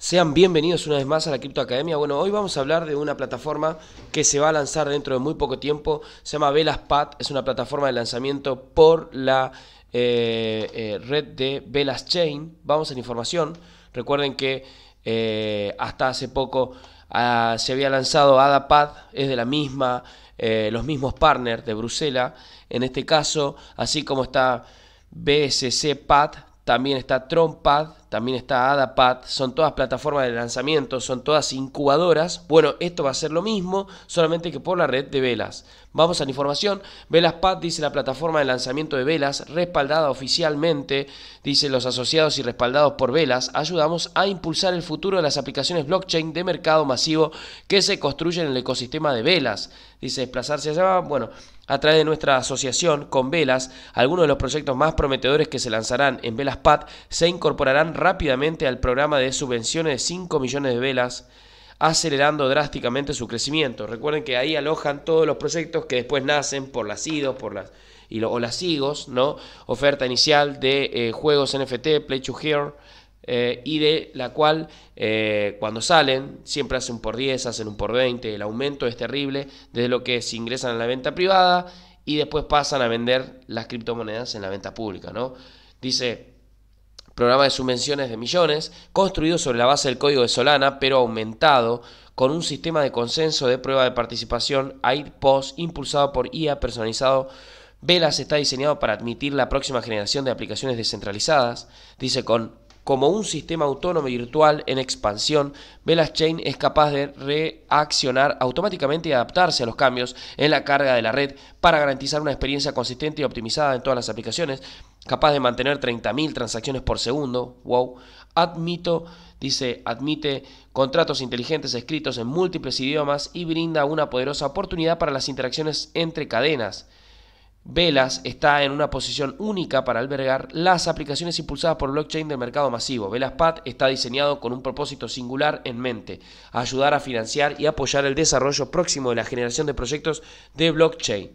Sean bienvenidos una vez más a la Crypto Academia. Bueno, hoy vamos a hablar de una plataforma que se va a lanzar dentro de muy poco tiempo. Se llama VelasPad. Es una plataforma de lanzamiento por la eh, eh, red de Velas Chain. Vamos a la información. Recuerden que eh, hasta hace poco ah, se había lanzado AdaPad. Es de la misma, los mismos partners de Bruselas. En este caso, así como está BSC Pad también está Tronpad, también está AdaPad, son todas plataformas de lanzamiento, son todas incubadoras. Bueno, esto va a ser lo mismo, solamente que por la red de velas. Vamos a la información. VelasPad dice la plataforma de lanzamiento de velas, respaldada oficialmente, dice los asociados y respaldados por velas, ayudamos a impulsar el futuro de las aplicaciones blockchain de mercado masivo que se construyen en el ecosistema de velas. Dice desplazarse allá, bueno, a través de nuestra asociación con Velas, algunos de los proyectos más prometedores que se lanzarán en Velas se incorporarán rápidamente al programa de subvenciones de 5 millones de velas, acelerando drásticamente su crecimiento. Recuerden que ahí alojan todos los proyectos que después nacen por las IDOS, por las, o las IGOS, ¿no? Oferta inicial de eh, juegos NFT, Play to hear. Eh, y de la cual eh, cuando salen siempre hacen un por 10, hacen un por 20, el aumento es terrible desde lo que se ingresan a la venta privada y después pasan a vender las criptomonedas en la venta pública, ¿no? Dice, programa de subvenciones de millones, construido sobre la base del código de Solana, pero aumentado con un sistema de consenso de prueba de participación AIDPOS impulsado por IA personalizado. Velas está diseñado para admitir la próxima generación de aplicaciones descentralizadas, dice con como un sistema autónomo virtual en expansión, Chain es capaz de reaccionar automáticamente y adaptarse a los cambios en la carga de la red para garantizar una experiencia consistente y optimizada en todas las aplicaciones, capaz de mantener 30.000 transacciones por segundo. Wow. Admito, dice, admite contratos inteligentes escritos en múltiples idiomas y brinda una poderosa oportunidad para las interacciones entre cadenas Velas está en una posición única para albergar las aplicaciones impulsadas por blockchain del mercado masivo. VelasPad está diseñado con un propósito singular en mente, ayudar a financiar y apoyar el desarrollo próximo de la generación de proyectos de blockchain.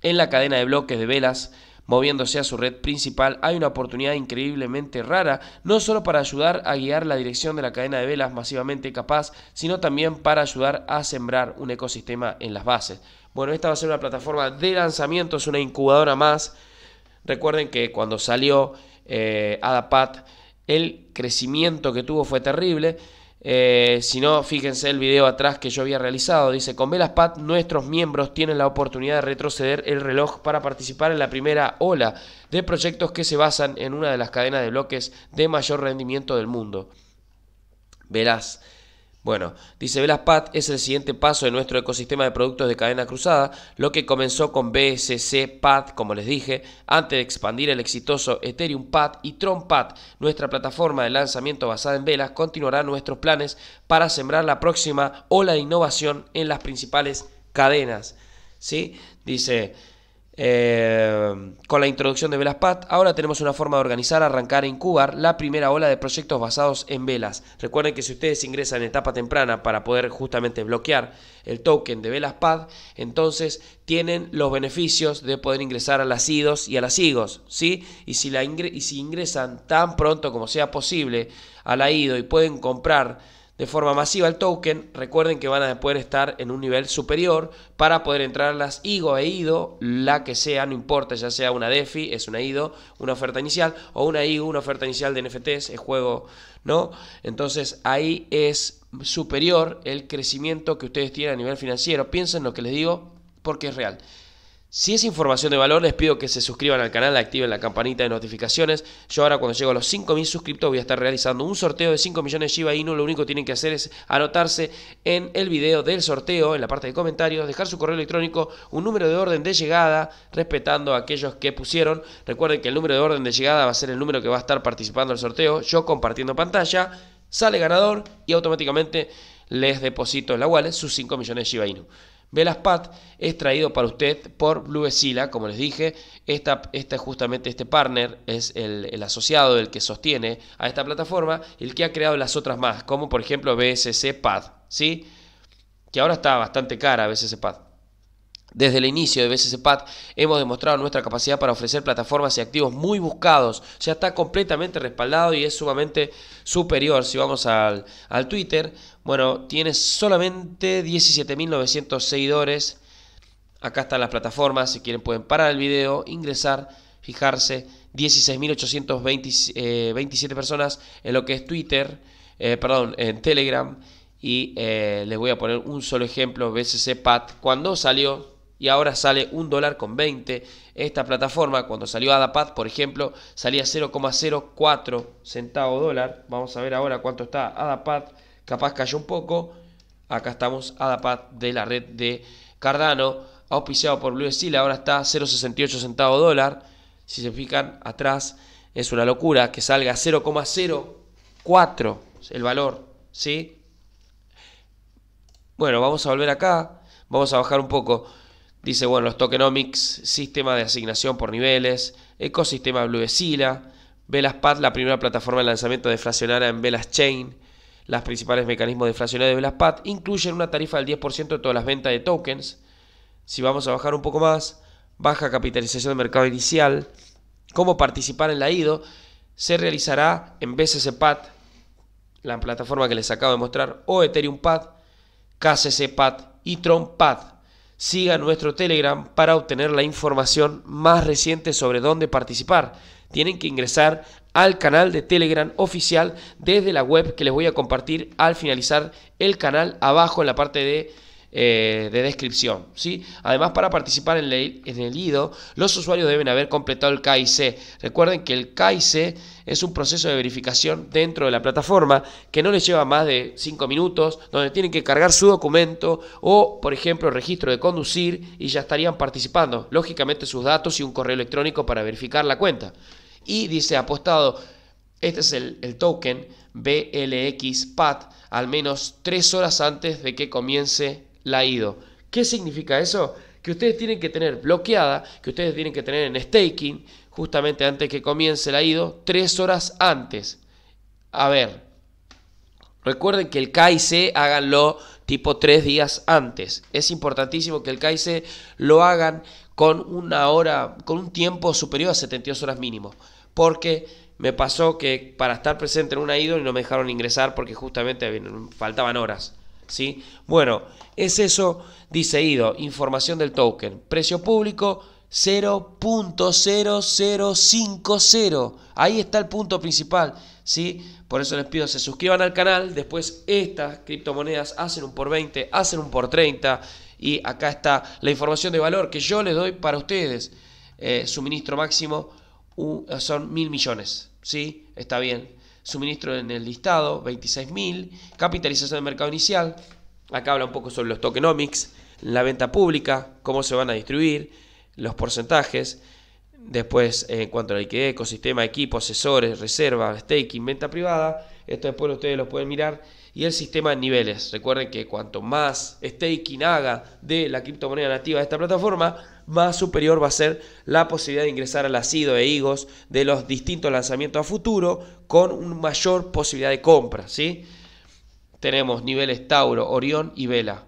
En la cadena de bloques de Velas, moviéndose a su red principal, hay una oportunidad increíblemente rara, no solo para ayudar a guiar la dirección de la cadena de velas masivamente capaz, sino también para ayudar a sembrar un ecosistema en las bases. Bueno, esta va a ser una plataforma de lanzamiento, es una incubadora más. Recuerden que cuando salió eh, AdaPat, el crecimiento que tuvo fue terrible. Eh, si no, fíjense el video atrás que yo había realizado. Dice, con Velaspad, nuestros miembros tienen la oportunidad de retroceder el reloj para participar en la primera ola de proyectos que se basan en una de las cadenas de bloques de mayor rendimiento del mundo. Verás bueno, dice VelasPad es el siguiente paso de nuestro ecosistema de productos de cadena cruzada, lo que comenzó con BSC PAD, como les dije, antes de expandir el exitoso Ethereum PAD y Tron nuestra plataforma de lanzamiento basada en velas, continuará nuestros planes para sembrar la próxima ola de innovación en las principales cadenas. ¿Sí? Dice, eh, con la introducción de VelasPAD, ahora tenemos una forma de organizar, arrancar e incubar la primera ola de proyectos basados en velas. Recuerden que si ustedes ingresan en etapa temprana para poder justamente bloquear el token de VelasPAD, entonces tienen los beneficios de poder ingresar a las IDOS y a las IGOS, ¿sí? Y si, y si ingresan tan pronto como sea posible a la IDO y pueden comprar de forma masiva el token, recuerden que van a poder estar en un nivel superior para poder entrar las IGO e IDO, la que sea, no importa, ya sea una DeFi, es una IDO, una oferta inicial, o una IGO, una oferta inicial de NFTs, es juego, ¿no? Entonces ahí es superior el crecimiento que ustedes tienen a nivel financiero. Piensen lo que les digo porque es real. Si es información de valor, les pido que se suscriban al canal, activen la campanita de notificaciones. Yo ahora cuando llego a los 5.000 suscriptores voy a estar realizando un sorteo de 5 millones Shiba Inu. Lo único que tienen que hacer es anotarse en el video del sorteo, en la parte de comentarios, dejar su correo electrónico, un número de orden de llegada, respetando a aquellos que pusieron. Recuerden que el número de orden de llegada va a ser el número que va a estar participando en el sorteo. Yo compartiendo pantalla, sale ganador y automáticamente les deposito en la wallet sus 5 millones Shiba Inu. VelasPad es traído para usted por Blue Sila, como les dije, esta, es justamente este partner es el, asociado, el que sostiene a esta plataforma, el que ha creado las otras más, como por ejemplo BSC Pad, ¿sí? que ahora está bastante cara BSC Pad. Desde el inicio de Pat hemos demostrado nuestra capacidad para ofrecer plataformas y activos muy buscados. O sea, está completamente respaldado y es sumamente superior. Si vamos al, Twitter, bueno, tiene solamente 17.900 seguidores. Acá están las plataformas. Si quieren pueden parar el video, ingresar, fijarse. 16.827 eh, personas en lo que es Twitter, eh, perdón, en Telegram. Y eh, les voy a poner un solo ejemplo, Pat, Cuando salió y ahora sale un dólar con 20. Esta plataforma, cuando salió AdaPad, por ejemplo, salía 0,04 centavo dólar. Vamos a ver ahora cuánto está AdaPad. Capaz cayó un poco. Acá estamos, AdaPad de la red de Cardano, auspiciado por Blue Steel. Ahora está 0,68 centavo dólar. Si se fijan atrás, es una locura que salga 0,04 el valor. ¿sí? Bueno, vamos a volver acá. Vamos a bajar un poco. Dice, bueno, los tokenomics, sistema de asignación por niveles, ecosistema BlueSila, velaspad la primera plataforma de lanzamiento deflacionada en Velas Chain. los principales mecanismos de deflacionados de velaspad incluyen una tarifa del 10% de todas las ventas de tokens. Si vamos a bajar un poco más, baja capitalización de mercado inicial. Cómo participar en la IDO se realizará en BCC la plataforma que les acabo de mostrar, o Ethereum pad y Tronpad siga nuestro Telegram para obtener la información más reciente sobre dónde participar. Tienen que ingresar al canal de Telegram oficial desde la web que les voy a compartir al finalizar el canal abajo en la parte de eh, de descripción. ¿sí? Además, para participar en, el, en el IDO, los usuarios deben haber completado el KIC. Recuerden que el KIC es un proceso de verificación dentro de la plataforma que no les lleva más de 5 minutos, donde tienen que cargar su documento o, por ejemplo, registro de conducir y ya estarían participando. Lógicamente, sus datos y un correo electrónico para verificar la cuenta. Y dice apostado, este es el, token BLXPAT, al menos 3 horas antes de que comience la IDO. ¿Qué significa eso? Que ustedes tienen que tener bloqueada, que ustedes tienen que tener en staking, justamente antes que comience la IDO, tres horas antes. A ver, recuerden que el KIC háganlo tipo tres días antes. Es importantísimo que el KIC lo hagan con una hora, con un tiempo superior a 72 horas mínimo. Porque me pasó que para estar presente en una IDO no me dejaron ingresar porque justamente faltaban horas. ¿sí? Bueno, es eso, dice Ido, información del token, precio público 0.0050, ahí está el punto principal, ¿sí? Por eso les pido se suscriban al canal, después estas criptomonedas hacen un por 20, hacen un por 30 y acá está la información de valor que yo les doy para ustedes. Eh, suministro máximo son mil millones, ¿sí? Está bien suministro en el listado, 26.000, capitalización de mercado inicial, acá habla un poco sobre los tokenomics, la venta pública, cómo se van a distribuir, los porcentajes, después eh, en cuanto al la ecosistema, equipo, asesores, reserva, staking, venta privada, esto después ustedes lo pueden mirar y el sistema de niveles. Recuerden que cuanto más staking haga de la criptomoneda nativa de esta plataforma, más superior va a ser la posibilidad de ingresar al la e IGOS de los distintos lanzamientos a futuro con una mayor posibilidad de compra. ¿sí? Tenemos niveles Tauro, Orión y Vela.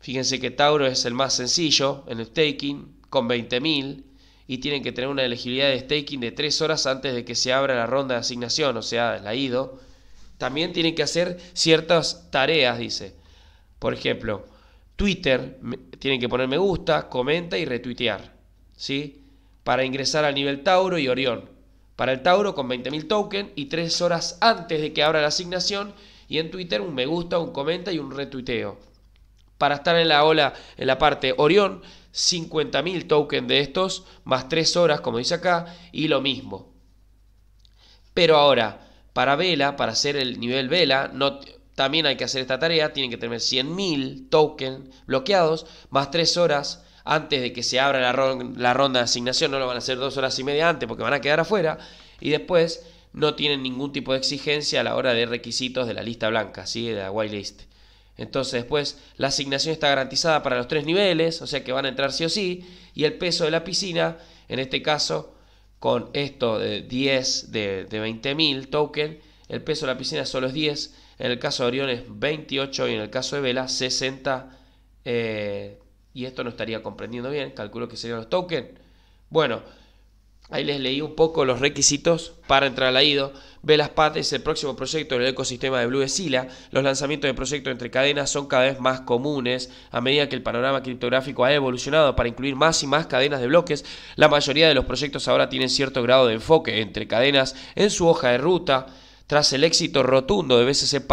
Fíjense que Tauro es el más sencillo en el staking, con 20.000 y tienen que tener una elegibilidad de staking de 3 horas antes de que se abra la ronda de asignación, o sea, la IDO también tienen que hacer ciertas tareas, dice. Por ejemplo, Twitter, tienen que poner me gusta, comenta y retuitear, ¿sí? Para ingresar al nivel Tauro y Orión. Para el Tauro con 20.000 tokens y 3 horas antes de que abra la asignación y en Twitter un me gusta, un comenta y un retuiteo. Para estar en la ola, en la parte Orión, 50.000 tokens de estos, más 3 horas, como dice acá, y lo mismo. Pero ahora, para vela, para hacer el nivel vela, no, también hay que hacer esta tarea, tienen que tener 100.000 tokens bloqueados, más 3 horas antes de que se abra la, ronda de asignación, no lo van a hacer 2 horas y media antes porque van a quedar afuera, y después no tienen ningún tipo de exigencia a la hora de requisitos de la lista blanca, ¿sí? de la whitelist. Entonces después la asignación está garantizada para los tres niveles, o sea que van a entrar sí o sí, y el peso de la piscina, en este caso, con esto de 10 de, de 20.000 token, el peso de la piscina solo es 10, en el caso de Orión es 28 y en el caso de Vela 60. Eh, y esto no estaría comprendiendo bien, calculo que serían los tokens. Bueno, Ahí les leí un poco los requisitos para entrar a la Velas Pat es el próximo proyecto del ecosistema de Blue Sila. Los lanzamientos de proyectos entre cadenas son cada vez más comunes a medida que el panorama criptográfico ha evolucionado para incluir más y más cadenas de bloques. La mayoría de los proyectos ahora tienen cierto grado de enfoque entre cadenas en su hoja de ruta. Tras el éxito rotundo de BCC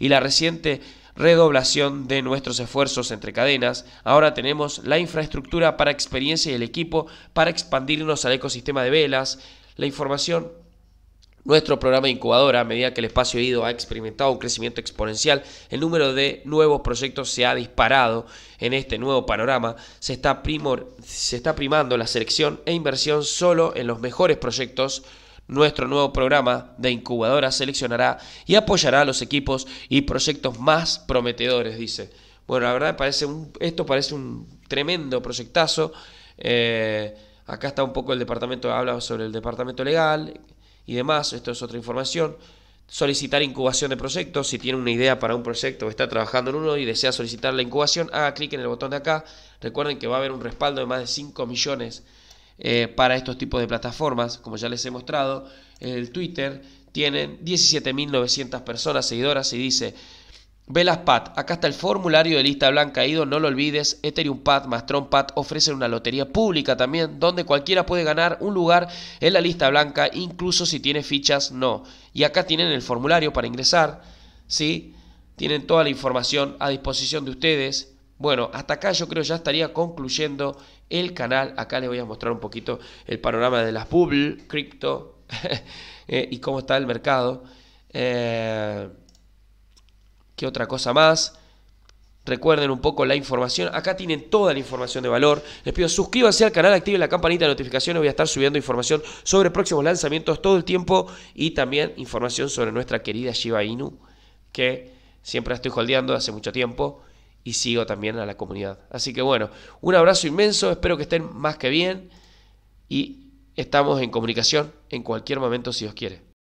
y la reciente redoblación de nuestros esfuerzos entre cadenas. Ahora tenemos la infraestructura para experiencia y el equipo para expandirnos al ecosistema de velas, la información nuestro programa incubadora, a medida que el espacio ido ha experimentado un crecimiento exponencial, el número de nuevos proyectos se ha disparado en este nuevo panorama. Se está, se está primando la selección e inversión solo en los mejores proyectos nuestro nuevo programa de incubadora seleccionará y apoyará a los equipos y proyectos más prometedores, dice. Bueno, la verdad parece esto parece un tremendo proyectazo. Eh, acá está un poco el departamento, habla sobre el departamento legal y demás. Esto es otra información. Solicitar incubación de proyectos. Si tiene una idea para un proyecto o está trabajando en uno y desea solicitar la incubación, haga clic en el botón de acá. Recuerden que va a haber un respaldo de más de 5 millones eh, para estos tipos de plataformas, como ya les he mostrado. el Twitter tiene 17.900 personas seguidoras y dice, Velas Pat, acá está el formulario de lista blanca ido, no lo olvides, Ethereum Pat, Mastron Pat ofrecen una lotería pública también, donde cualquiera puede ganar un lugar en la lista blanca, incluso si tiene fichas no. Y acá tienen el formulario para ingresar, ¿sí? Tienen toda la información a disposición de ustedes. Bueno, hasta acá yo creo ya estaría concluyendo el canal. Acá les voy a mostrar un poquito el panorama de las bubble, cripto eh, y cómo está el mercado. Eh, ¿Qué otra cosa más? Recuerden un poco la información. Acá tienen toda la información de valor. Les pido suscríbanse al canal, activen la campanita de notificaciones. Voy a estar subiendo información sobre próximos lanzamientos todo el tiempo y también información sobre nuestra querida Shiba Inu, que siempre la estoy holdeando hace mucho tiempo y sigo también a la comunidad. Así que bueno, un abrazo inmenso, espero que estén más que bien y estamos en comunicación en cualquier momento si os quiere.